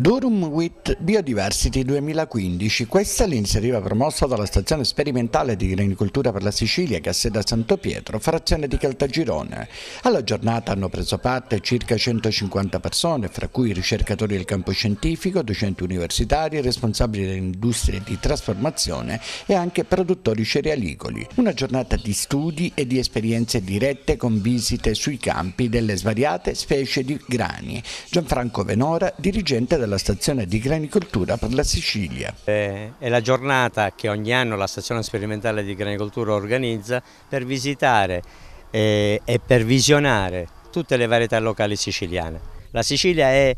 Durum with Biodiversity 2015, questa è l'iniziativa promossa dalla Stazione Sperimentale di Agricoltura per la Sicilia che ha sede a Santo Pietro, frazione di Caltagirone. Alla giornata hanno preso parte circa 150 persone, fra cui ricercatori del campo scientifico, docenti universitari, responsabili delle industrie di trasformazione e anche produttori cerealicoli. Una giornata di studi e di esperienze dirette con visite sui campi delle svariate specie di grani. Gianfranco Venora, dirigente della della stazione di granicoltura per la Sicilia. È la giornata che ogni anno la stazione sperimentale di granicoltura organizza per visitare eh, e per visionare tutte le varietà locali siciliane. La Sicilia è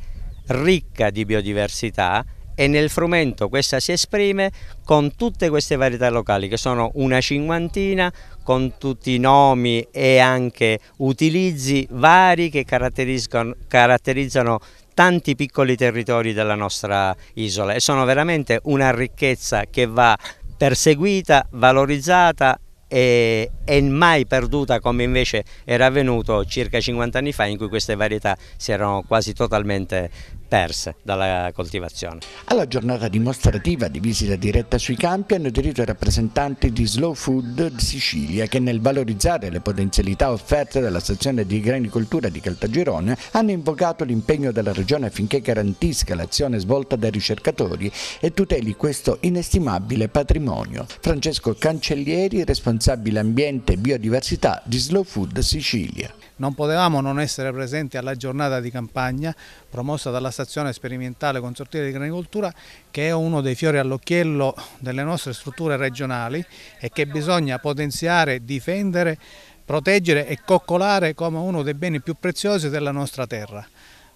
ricca di biodiversità e nel frumento questa si esprime con tutte queste varietà locali che sono una cinquantina con tutti i nomi e anche utilizzi vari che caratterizzano, caratterizzano tanti piccoli territori della nostra isola e sono veramente una ricchezza che va perseguita, valorizzata e, e, mai perduta come invece era avvenuto circa 50 anni fa in cui queste varietà si erano quasi totalmente perse dalla coltivazione. Alla giornata dimostrativa di visita diretta sui campi hanno aderito i rappresentanti di Slow Food Sicilia che nel valorizzare le potenzialità offerte dalla stazione di granicoltura di Caltagirone hanno invocato l'impegno della regione affinché garantisca l'azione svolta dai ricercatori e tuteli questo inestimabile patrimonio. Francesco Cancellieri, responsabile ambiente e biodiversità di Slow Food Sicilia. Non potevamo non essere presenti alla giornata di campagna promossa dalla stazione stazione sperimentale consortile di agricoltura che è uno dei fiori all'occhiello delle nostre strutture regionali e che bisogna potenziare, difendere, proteggere e coccolare come uno dei beni più preziosi della nostra terra.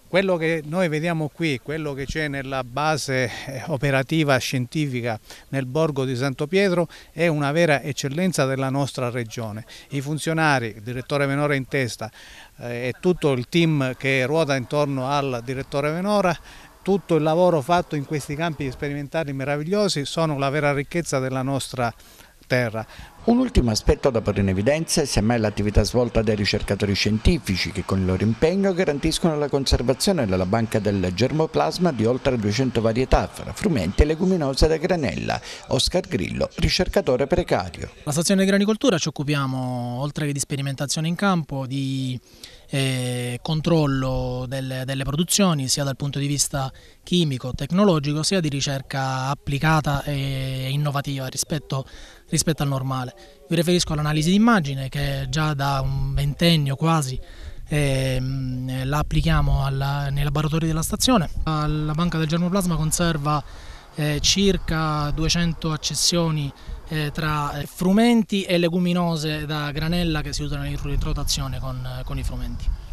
Quello che noi vediamo qui, quello che c'è nella base eh, operativa scientifica nel borgo di Santo Pietro è una vera eccellenza della nostra regione. I funzionari, il direttore Venora in testa eh, e tutto il team che ruota intorno al direttore Venora tutto il lavoro fatto in questi campi sperimentali meravigliosi sono la vera ricchezza della nostra terra. Un ultimo aspetto da porre in evidenza è semmai l'attività svolta dai ricercatori scientifici che con il loro impegno garantiscono la conservazione della banca del germoplasma di oltre 200 varietà fra frumenti e leguminose da granella. Oscar Grillo, ricercatore precario. La stazione di granicoltura ci occupiamo, oltre che di sperimentazione in campo, di eh, controllo delle, delle produzioni sia dal punto di vista chimico, tecnologico, sia di ricerca applicata e innovativa rispetto, rispetto al normale. Mi riferisco all'analisi d'immagine che già da un ventennio quasi eh, la applichiamo alla, nei laboratori della stazione. La banca del germoplasma conserva eh, circa 200 accessioni eh, tra eh, frumenti e leguminose da granella che si usano in rotazione con, eh, con i frumenti.